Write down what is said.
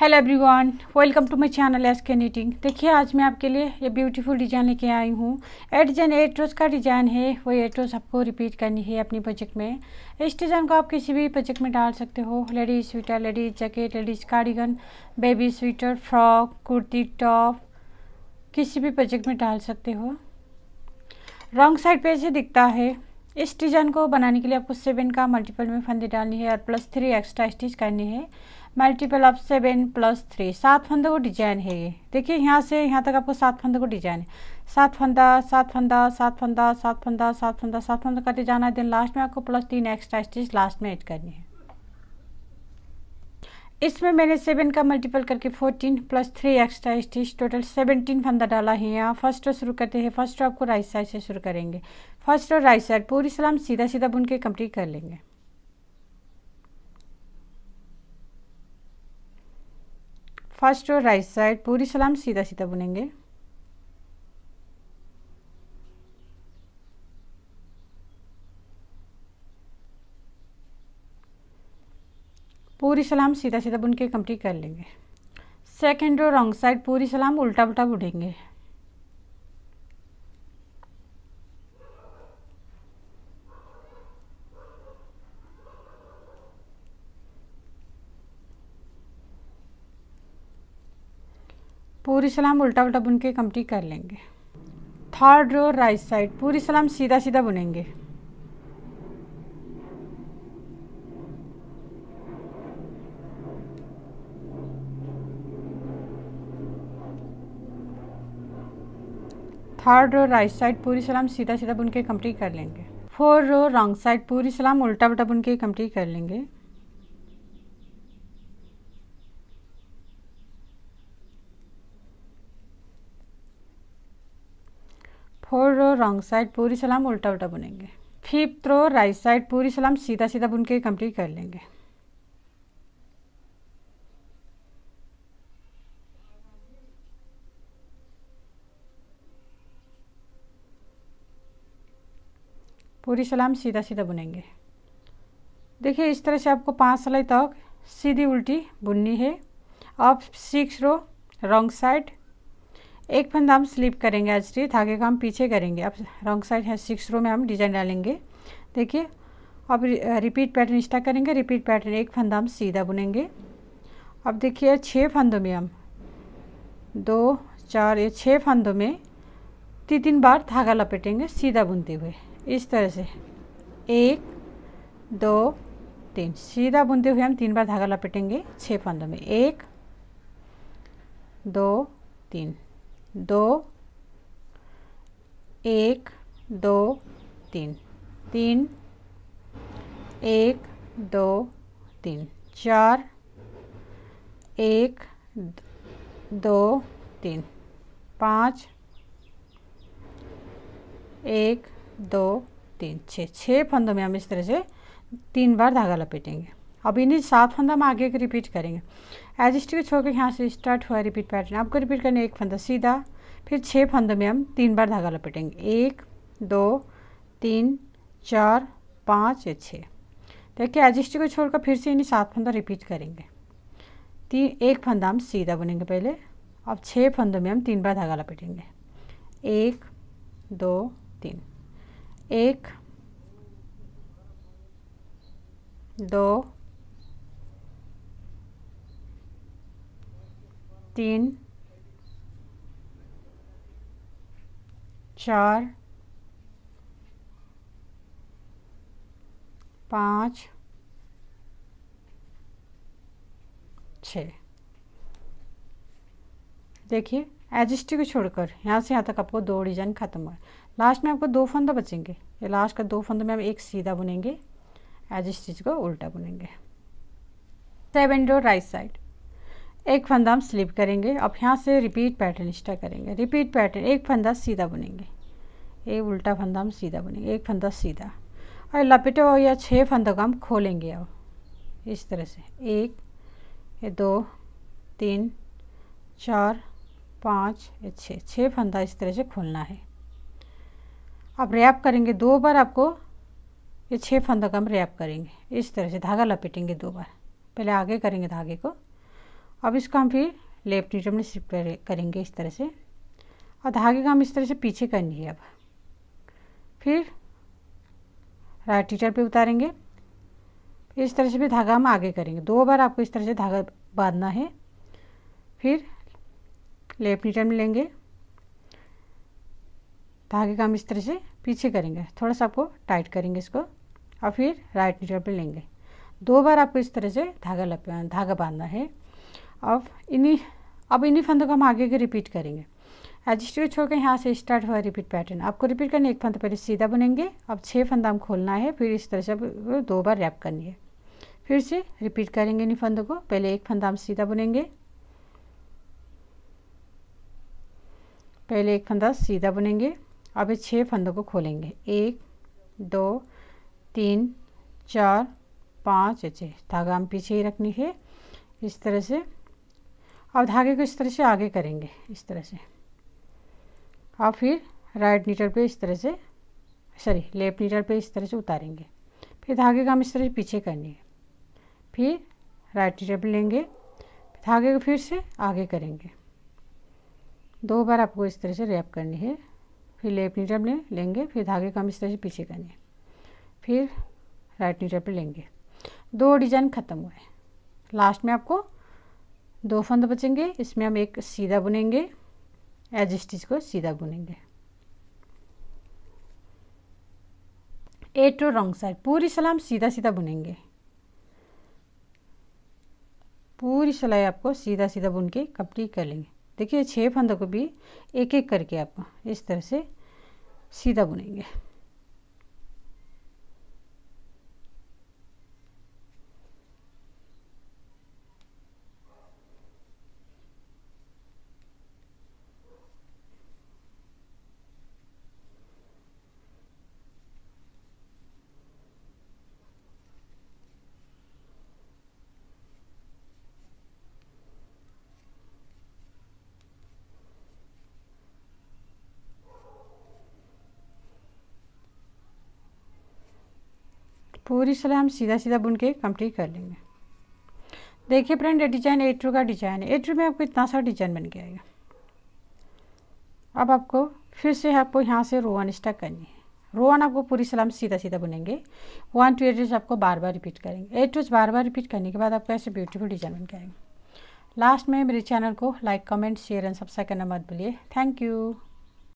hello everyone welcome to my channel S K knitting देखिए आज मैं आपके लिए ये ब्यूटीफुल डिज़ाइन लेके आई हूँ एट जन एट रोज़ का डिज़ाइन है वो एट रोज़ आपको रिपीट करनी है अपनी प्रोजेक्ट में इस डिज़ाइन को आप किसी भी प्रोजेक्ट में डाल सकते हो ladies sweater ladies jacket ladies cardigan baby sweater frock kurti top किसी भी प्रोजेक्ट में डाल सकते हो रॉन्ग साइड पर ऐसे दिखता है इस डिजाइन को बनाने के लिए आपको सेवन का मल्टीपल में फंदे डालनी है और प्लस थ्री एक्स्ट्रा स्टिच करनी है multiple of seven plus three सात फंदों को डिजाइन है ये देखिए यहाँ से यहाँ तक आपको सात फंदे को डिजाइन है सात फंदा सात फंदा सात फंदा सात फंदा सात फंदा सात फंदा करते जाना है देन लास्ट में आपको प्लस तीन एक्स्ट्रा स्टिच लास्ट में एड करनी है इसमें मैंने सेवन का मल्टीपल करके fourteen plus three extra stitch total seventeen फंदा डाला है यहाँ फर्स्ट रो शुरू करते हैं फर्स्ट रो आपको राइट साइड से शुरू करेंगे फर्स्ट रो राइट साइड पूरी सलाम सीधा सीधा बुन के कंप्लीट कर लेंगे फर्स्ट रो राइट साइड पूरी सलाम सीधा सीधा बुनेंगे पूरी सलाम सीधा सीधा बुन के कंप्लीट कर लेंगे सेकेंड रो रॉन्ग साइड पूरी सलाम उल्टा उल्टा बुनेंगे पूरी सलाम उल्टा उल्टा बुन के कंप्लीट कर लेंगे थर्ड रो राइट साइड पूरी सलाम सीधा सीधा बुनेंगे थर्ड रो राइट साइड पूरी सलाम सीधा सीधा बुन के कम्प्लीट कर लेंगे फोर रो रॉन्ग साइड पूरी सलाम उल्टा उल्टा बुन के कम्प्लीट कर लेंगे फोर रो रॉन्ग साइड पूरी सलाम उल्टा उल्टा बुनेंगे फिफ्थ रो राइट साइड पूरी सलाम सीधा सीधा बुन के कम्प्लीट कर लेंगे पूरी सलाम सीधा सीधा बुनेंगे देखिए इस तरह से आपको पाँच सिलाई तक सीधी उल्टी बुननी है अब सिक्स रो रॉन्ग साइड एक फंदा हम स्लिप करेंगे आज रीत धागे को हम पीछे करेंगे अब रॉन्ग साइड है सिक्स रो में हम डिजाइन डालेंगे देखिए अब रिपीट पैटर्न स्टार्ट करेंगे रिपीट पैटर्न एक फंदा हम सीधा बुनेंगे अब देखिए छः फंदों में हम दो चार या छः फंदों में तीन तीन बार धागा लपेटेंगे सीधा बुनते हुए इस तरह से एक दो तीन सीधा बुनते हुए हम तीन बार धागा लपेटेंगे छः फंदों में एक दो तीन दो एक दो तीन तीन एक दो तीन चार एक दो तीन पाँच एक दो तीन छः छः फंदों में हम इस तरह से तीन बार धागा लपेटेंगे अब इन्हीं सात फंदा हम आगे रिपीट करेंगे एज छोड़ होकर यहाँ से स्टार्ट हुआ रिपीट पैटर्न आपको रिपीट करना एक फंदा सीधा फिर छः फंदों में हम तीन बार धागा लपेटेंगे एक दो तीन चार पाँच या छः देखिए एज को छोड़कर फिर से इन्हीं सात फंदा रिपीट करेंगे तीन एक फंदा हम सीधा बुनेंगे पहले अब छः फंदों में हम तीन बार धागा लपेटेंगे एक दो तीन एक दो तीन चार पाँच छ देखिए एजिस्टी को छोड़कर यहाँ से यहाँ तक आपको दो डिजाइन ख़त्म हुआ लास्ट में आपको दो फंदा बचेंगे ये लास्ट का दो फंदों में हम एक सीधा बुनेंगे एज स्टिच को उल्टा बुनेंगे सेवन डो राइट साइड एक फंदा हम स्लिप करेंगे अब यहाँ से रिपीट पैटर्न स्टा करेंगे रिपीट पैटर्न एक फंदा सीधा बुनेंगे एक उल्टा फंदा हम सीधा बुनेंगे एक फंदा सीधा और लपेटो या छः फंदों का हम खोलेंगे अब इस तरह से एक ये दो तीन चार पाँच या छः छः फंदा इस तरह से खोलना है आप रैप करेंगे दो बार आपको ये छः फंदा का हम रैप करेंगे इस तरह से धागा लपेटेंगे दो बार पहले आगे करेंगे धागे को अब इसको हम फिर लेफ्ट नीचे में शिफ्ट करेंगे इस तरह से और धागे का हम इस तरह से पीछे करेंगे अब फिर राइट टीचर पे उतारेंगे इस तरह से भी धागा हम आगे करेंगे दो बार आपको इस तरह से धागा बांधना है फिर लेफ्ट नीचे में लेंगे धागे तो का हम इस तरह से पीछे करेंगे थोड़ा सा आपको टाइट करेंगे इसको और फिर राइट नीडल पर लेंगे दो बार आपको इस तरह से धागा लप धागा बांधना है अब इन्हीं अब इन्हीं फंदों को हम आगे के रिपीट करेंगे एडजस्टिव छोड़ के यहाँ से स्टार्ट हुआ रिपीट पैटर्न आपको रिपीट करना एक फंदा पहले सीधा बुनेंगे अब छः फंदा हम खोलना है फिर इस तरह से दो बार रैप करनी है फिर से रिपीट करेंगे इन्हीं फंदों को पहले एक फंदा हम सीधा बुनेंगे पहले एक फंदा सीधा बुनेंगे अब इस छः फंदों को खोलेंगे एक दो तीन चार पाँच अच्छे धागा हम पीछे ही रखनी है इस तरह से अब धागे को इस तरह से आगे करेंगे इस तरह से और फिर राइट नीटर पे इस तरह से सॉरी लेफ्ट नीटर पे इस तरह से उतारेंगे फिर धागे का हम इस तरह से पीछे करनी है फिर राइट नीटर पे लेंगे धागे को फिर से आगे करेंगे दो बार आपको इस तरह से रैप करनी है फिर लेफ्ट नीडल में लेंगे फिर धागे को हम इस तरह से पीछे करेंगे फिर राइट नीडल पर लेंगे दो डिजाइन ख़त्म हुए लास्ट में आपको दो फंद बचेंगे इसमें हम एक सीधा बुनेंगे एज स्टिच को सीधा बुनेंगे ए टू रॉन्ग साइड पूरी सलाम सीधा सीधा बुनेंगे पूरी सिलाई आपको सीधा सीधा बुन के कंप्लीट कर लेंगे देखिए छः फंदों को भी एक एक करके आप इस तरह से सीधा बुनेंगे पूरी सिलाई हम सीधा सीधा बुन के कंप्लीट कर लेंगे देखिए फ्रेंड ये डिजाइन एट का डिजाइन है एट में आपको इतना सा डिजाइन बन के आएगा अब आपको फिर से आपको यहाँ से रोवन स्टक करनी है रोवन आपको पूरी सलाम सीधा सीधा बुनेंगे वन टू एट आपको बार बार रिपीट करेंगे एट बार बार रिपीट करने के बाद आपको ऐसे ब्यूटीफुल डिजाइन बन के आएंगे लास्ट में मेरे चैनल को like comment share and subscribe करना मत भूलिए थैंक यू